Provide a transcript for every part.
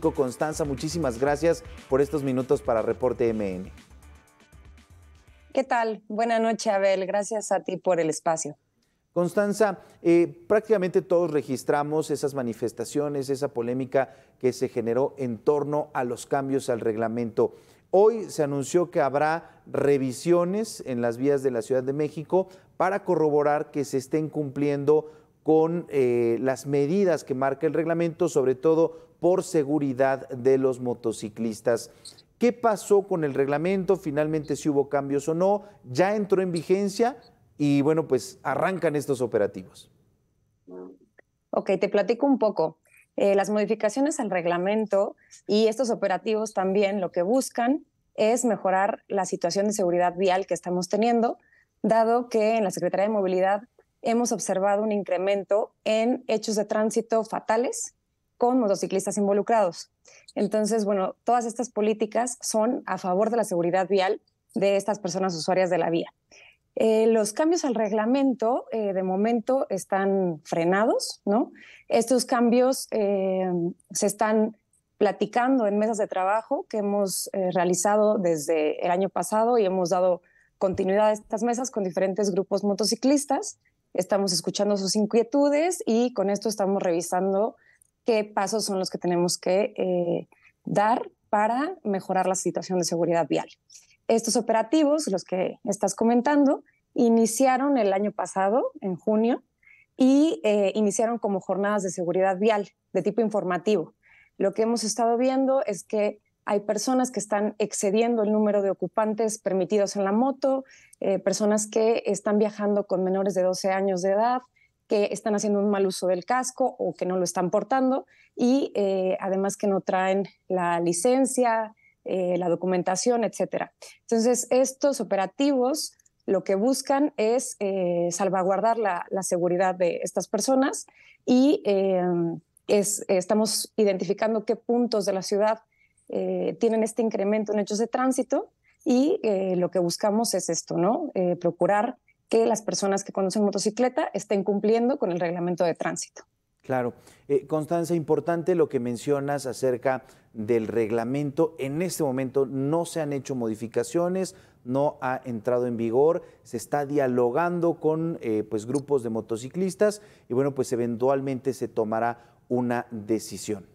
Constanza, muchísimas gracias por estos minutos para Reporte MN. ¿Qué tal? Buenas noches, Abel. Gracias a ti por el espacio. Constanza, eh, prácticamente todos registramos esas manifestaciones, esa polémica que se generó en torno a los cambios al reglamento. Hoy se anunció que habrá revisiones en las vías de la Ciudad de México para corroborar que se estén cumpliendo con eh, las medidas que marca el reglamento, sobre todo por seguridad de los motociclistas. ¿Qué pasó con el reglamento? Finalmente si hubo cambios o no. Ya entró en vigencia y bueno, pues arrancan estos operativos. Ok, te platico un poco. Eh, las modificaciones al reglamento y estos operativos también lo que buscan es mejorar la situación de seguridad vial que estamos teniendo, dado que en la Secretaría de Movilidad hemos observado un incremento en hechos de tránsito fatales con motociclistas involucrados. Entonces, bueno, todas estas políticas son a favor de la seguridad vial de estas personas usuarias de la vía. Eh, los cambios al reglamento eh, de momento están frenados, ¿no? Estos cambios eh, se están platicando en mesas de trabajo que hemos realizado desde el año pasado y hemos dado continuidad a estas mesas con diferentes grupos motociclistas. Estamos escuchando sus inquietudes y con esto estamos revisando qué pasos son los que tenemos que eh, dar para mejorar la situación de seguridad vial. Estos operativos, los que estás comentando, iniciaron el año pasado, en junio, y eh, iniciaron como jornadas de seguridad vial de tipo informativo. Lo que hemos estado viendo es que hay personas que están excediendo el número de ocupantes permitidos en la moto, eh, personas que están viajando con menores de 12 años de edad, que están haciendo un mal uso del casco o que no lo están portando y eh, además que no traen la licencia, eh, la documentación, etc. Entonces, estos operativos lo que buscan es eh, salvaguardar la, seguridad de estas personas y estamos identificando qué puntos de la ciudad tienen este incremento en hechos de tránsito y lo que buscamos es esto, ¿no? procurar que las personas que conducen motocicleta estén cumpliendo con el reglamento de tránsito. Claro. Eh, Constanza, importante lo que mencionas acerca del reglamento. En este momento no se han hecho modificaciones, no ha entrado en vigor, se está dialogando con eh, pues, grupos de motociclistas y bueno, pues eventualmente se tomará una decisión.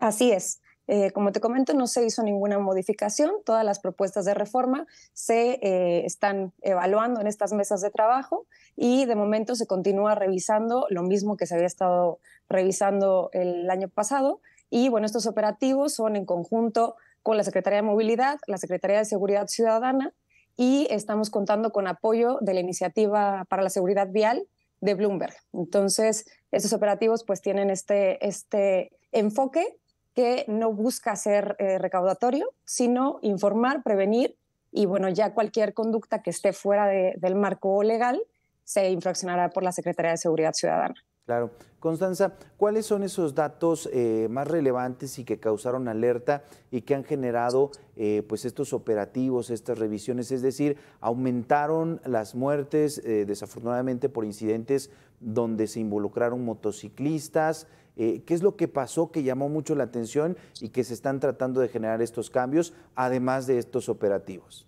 Así es. Eh, como te comento, no se hizo ninguna modificación. Todas las propuestas de reforma se eh, están evaluando en estas mesas de trabajo y de momento se continúa revisando lo mismo que se había estado revisando el año pasado. Y bueno, estos operativos son en conjunto con la Secretaría de Movilidad, la Secretaría de Seguridad Ciudadana y estamos contando con apoyo de la iniciativa para la seguridad vial de Bloomberg. Entonces, estos operativos pues tienen este, este enfoque que no busca ser eh, recaudatorio, sino informar, prevenir y, bueno, ya cualquier conducta que esté fuera del marco legal se infraccionará por la Secretaría de Seguridad Ciudadana. Claro. Constanza, ¿cuáles son esos datos eh, más relevantes y que causaron alerta y que han generado eh, pues estos operativos, estas revisiones? Es decir, aumentaron las muertes desafortunadamente por incidentes donde se involucraron motociclistas, eh, ¿Qué es lo que pasó que llamó mucho la atención y que se están tratando de generar estos cambios, además de estos operativos?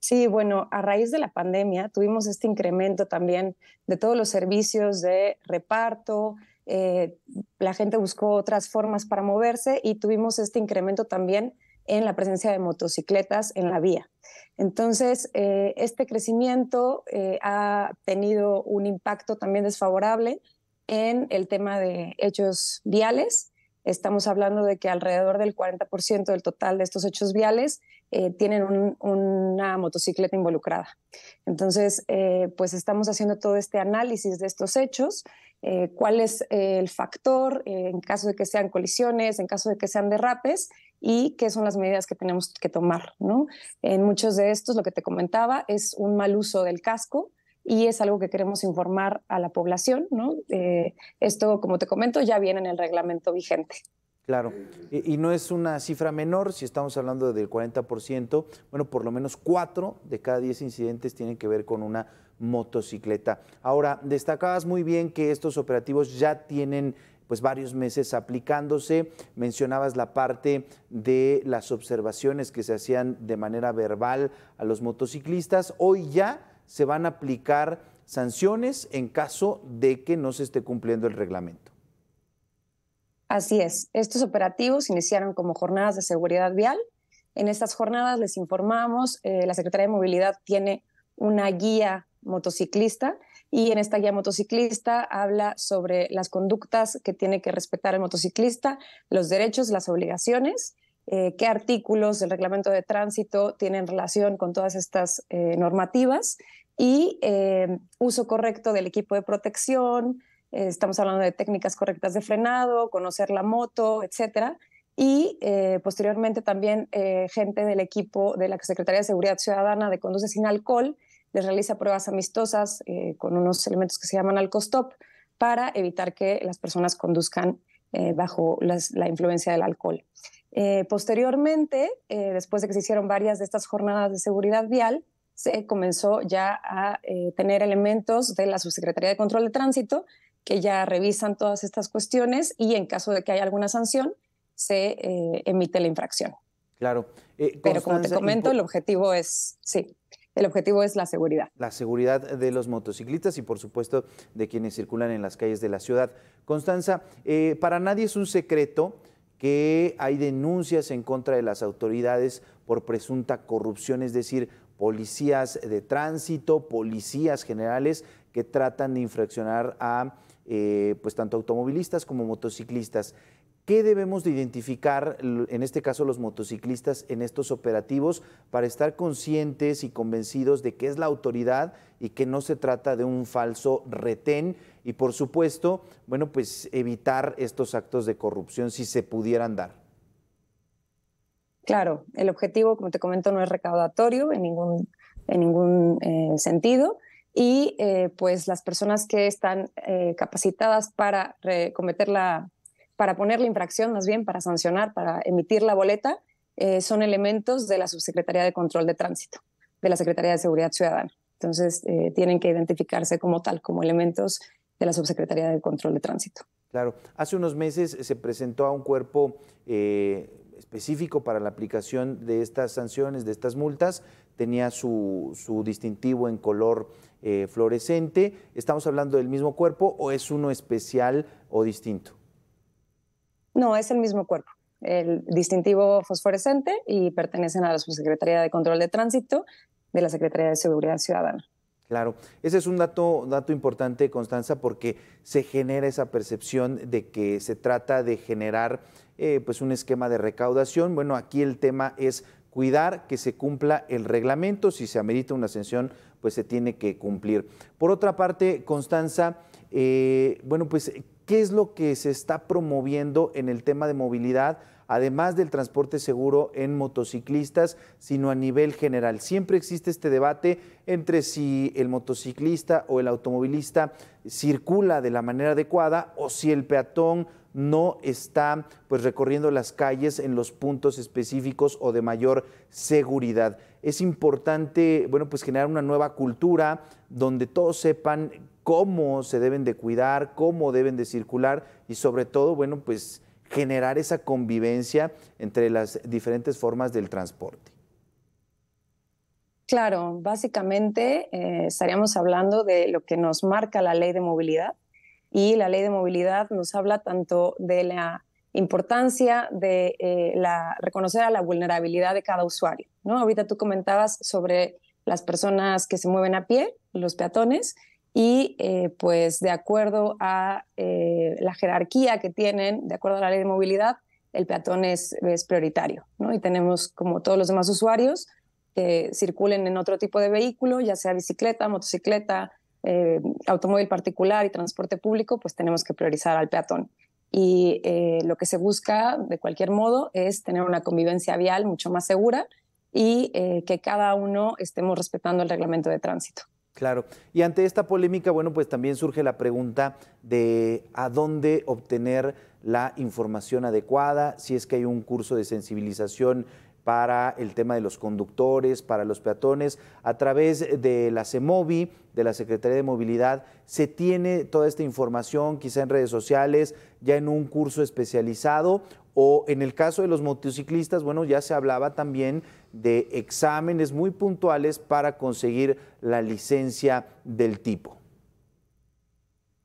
Sí, bueno, a raíz de la pandemia tuvimos este incremento también de todos los servicios de reparto, eh, la gente buscó otras formas para moverse y tuvimos este incremento también en la presencia de motocicletas en la vía. Entonces, eh, este crecimiento ha tenido un impacto también desfavorable en el tema de hechos viales. Estamos hablando de que alrededor del 40% del total de estos hechos viales eh, tienen una motocicleta involucrada. Entonces, eh, pues estamos haciendo todo este análisis de estos hechos, eh, cuál es el factor en caso de que sean colisiones, en caso de que sean derrapes y qué son las medidas que tenemos que tomar. En muchos de estos, lo que te comentaba, es un mal uso del casco y es algo que queremos informar a la población. ¿no? Eh, esto, como te comento, ya viene en el reglamento vigente. Claro, y, no es una cifra menor, si estamos hablando del 40%, bueno, por lo menos 4 de cada 10 incidentes tienen que ver con una motocicleta. Ahora, destacabas muy bien que estos operativos ya tienen pues varios meses aplicándose. Mencionabas la parte de las observaciones que se hacían de manera verbal a los motociclistas. Hoy ya se van a aplicar sanciones en caso de que no se esté cumpliendo el reglamento. Así es, estos operativos iniciaron como jornadas de seguridad vial. En estas jornadas les informamos, eh, la Secretaría de Movilidad tiene una guía motociclista y en esta guía motociclista habla sobre las conductas que tiene que respetar el motociclista, los derechos, las obligaciones eh, qué artículos del reglamento de tránsito tienen relación con todas estas eh, normativas y eh, uso correcto del equipo de protección, estamos hablando de técnicas correctas de frenado, conocer la moto, etcétera. Y posteriormente también gente del equipo de la Secretaría de Seguridad Ciudadana de Conduce Sin Alcohol les realiza pruebas amistosas con unos elementos que se llaman alcostop para evitar que las personas conduzcan bajo la influencia del alcohol. Eh, posteriormente, eh, después de que se hicieron varias de estas jornadas de seguridad vial, se comenzó ya a eh, tener elementos de la Subsecretaría de Control de Tránsito que ya revisan todas estas cuestiones y en caso de que haya alguna sanción, se emite la infracción. Claro. Pero como te comento, el objetivo es, sí, el objetivo es la seguridad. La seguridad de los motociclistas y por supuesto de quienes circulan en las calles de la ciudad. Constanza, para nadie es un secreto que hay denuncias en contra de las autoridades por presunta corrupción, es decir, policías de tránsito, policías generales que tratan de infraccionar a eh, pues tanto automovilistas como motociclistas. ¿Qué debemos de identificar, en este caso los motociclistas, en estos operativos para estar conscientes y convencidos de que es la autoridad y que no se trata de un falso retén? Y por supuesto, bueno, pues evitar estos actos de corrupción si se pudieran dar. Claro, el objetivo, como te comento, no es recaudatorio en ningún, en ningún eh, sentido y eh, pues las personas que están eh, capacitadas para cometer la para poner la infracción, más bien para sancionar, para emitir la boleta, eh, son elementos de la Subsecretaría de Control de Tránsito, de la Secretaría de Seguridad Ciudadana. Entonces, eh, tienen que identificarse como tal, como elementos de la Subsecretaría de Control de Tránsito. Claro, hace unos meses se presentó a un cuerpo eh, específico para la aplicación de estas sanciones, de estas multas, tenía su, su distintivo en color fluorescente. ¿Estamos hablando del mismo cuerpo o es uno especial o distinto? No, es el mismo cuerpo. El distintivo fosforescente y pertenecen a la Subsecretaría de Control de Tránsito de la Secretaría de Seguridad Ciudadana. Claro, ese es un dato, dato importante, Constanza, porque se genera esa percepción de que se trata de generar eh, pues un esquema de recaudación. Bueno, aquí el tema es cuidar que se cumpla el reglamento. Si se amerita una ascensión, pues se tiene que cumplir. Por otra parte, Constanza, eh, bueno, pues ¿Qué es lo que se está promoviendo en el tema de movilidad, además del transporte seguro en motociclistas, sino a nivel general? Siempre existe este debate entre si el motociclista o el automovilista circula de la manera adecuada o si el peatón no está pues recorriendo las calles en los puntos específicos o de mayor seguridad. Es importante, bueno, pues generar una nueva cultura donde todos sepan cómo se deben de cuidar, cómo deben de circular y sobre todo, bueno, pues generar esa convivencia entre las diferentes formas del transporte. Claro, básicamente eh, estaríamos hablando de lo que nos marca la ley de movilidad y la ley de movilidad nos habla tanto de la importancia de eh, la, reconocer a la vulnerabilidad de cada usuario. ¿no? Ahorita tú comentabas sobre las personas que se mueven a pie, los peatones, y eh, pues de acuerdo a eh, la jerarquía que tienen, de acuerdo a la ley de movilidad, el peatón es, prioritario, Y tenemos como todos los demás usuarios que circulen en otro tipo de vehículo, ya sea bicicleta, motocicleta, eh, automóvil particular y transporte público, pues tenemos que priorizar al peatón. Y lo que se busca de cualquier modo es tener una convivencia vial mucho más segura y que cada uno estemos respetando el reglamento de tránsito. Claro. Y ante esta polémica, bueno, pues también surge la pregunta de a dónde obtener la información adecuada, si es que hay un curso de sensibilización para el tema de los conductores, para los peatones, a través de la CEMOVI, de la Secretaría de Movilidad, se tiene toda esta información quizá en redes sociales, ya en un curso especializado o en el caso de los motociclistas, bueno, ya se hablaba también de exámenes muy puntuales para conseguir la licencia del tipo.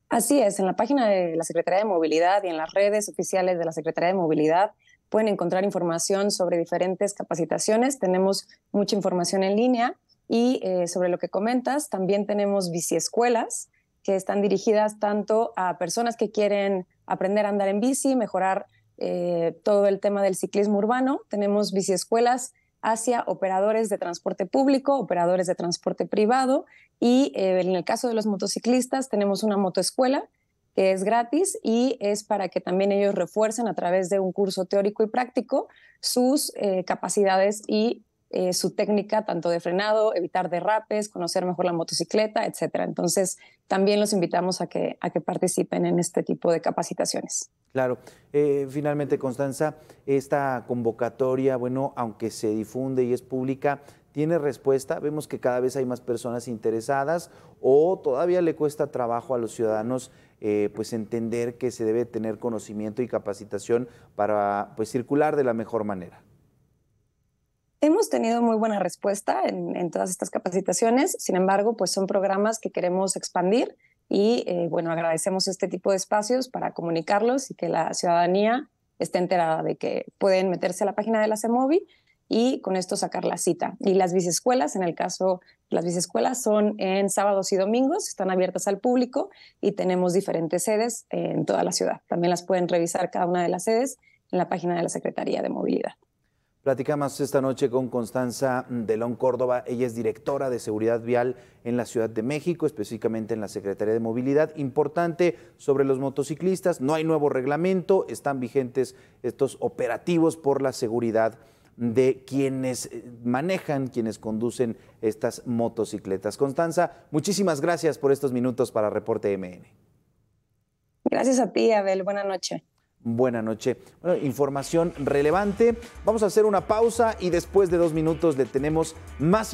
Así es, en la página de la Secretaría de Movilidad y en las redes oficiales de la Secretaría de Movilidad pueden encontrar información sobre diferentes capacitaciones. Tenemos mucha información en línea y eh, sobre lo que comentas, también tenemos biciescuelas que están dirigidas tanto a personas que quieren aprender a andar en bici, mejorar eh, todo el tema del ciclismo urbano. Tenemos biciescuelas hacia operadores de transporte público, operadores de transporte privado y eh, en el caso de los motociclistas tenemos una motoescuela que es gratis y es para que también ellos refuercen a través de un curso teórico y práctico sus eh, capacidades y eh, su técnica tanto de frenado, evitar derrapes, conocer mejor la motocicleta, etcétera. Entonces, también los invitamos a que, a que participen en este tipo de capacitaciones. Claro. Eh, finalmente, Constanza, esta convocatoria, bueno, aunque se difunde y es pública, ¿tiene respuesta? Vemos que cada vez hay más personas interesadas o todavía le cuesta trabajo a los ciudadanos eh, pues entender que se debe tener conocimiento y capacitación para pues circular de la mejor manera. Hemos tenido muy buena respuesta en, todas estas capacitaciones, sin embargo, pues son programas que queremos expandir y eh, bueno, agradecemos este tipo de espacios para comunicarlos y que la ciudadanía esté enterada de que pueden meterse a la página de la CEMOVI y con esto sacar la cita. Y las biciescuelas, en el caso, las biciescuelas son en sábados y domingos, están abiertas al público y tenemos diferentes sedes en toda la ciudad. También las pueden revisar cada una de las sedes en la página de la Secretaría de Movilidad. Platicamos esta noche con Constanza Delón Córdoba. Ella es directora de Seguridad Vial en la Ciudad de México, específicamente en la Secretaría de Movilidad. Importante sobre los motociclistas, no hay nuevo reglamento, están vigentes estos operativos por la seguridad de quienes eh, manejan, quienes conducen estas motocicletas. Constanza, muchísimas gracias por estos minutos para Reporte MN. Gracias a ti, Abel. Buenas noches buena noche. información relevante. Vamos a hacer una pausa y después de dos minutos le tenemos más